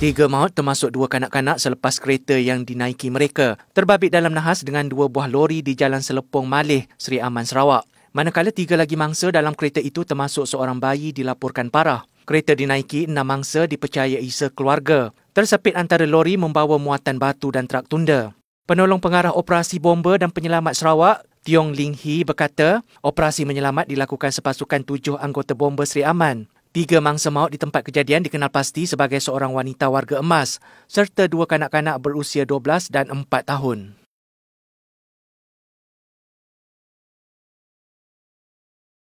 Tiga maut termasuk dua kanak-kanak selepas kereta yang dinaiki mereka terbabit dalam nahas dengan dua buah lori di Jalan Selepong Malih, Seri Aman Sarawak. Manakala tiga lagi mangsa dalam kereta itu termasuk seorang bayi dilaporkan parah. Kereta dinaiki enam mangsa dipercayai sekeluarga. Tersepit antara lori membawa muatan batu dan trak tunda. Penolong pengarah operasi bomba dan penyelamat Sarawak, Tiong Ling Hee berkata, operasi menyelamat dilakukan sepasukan tujuh anggota bomba Seri Aman. Tiga mangsa maut di tempat kejadian dikenal pasti sebagai seorang wanita warga emas serta dua kanak-kanak berusia 12 dan 4 tahun.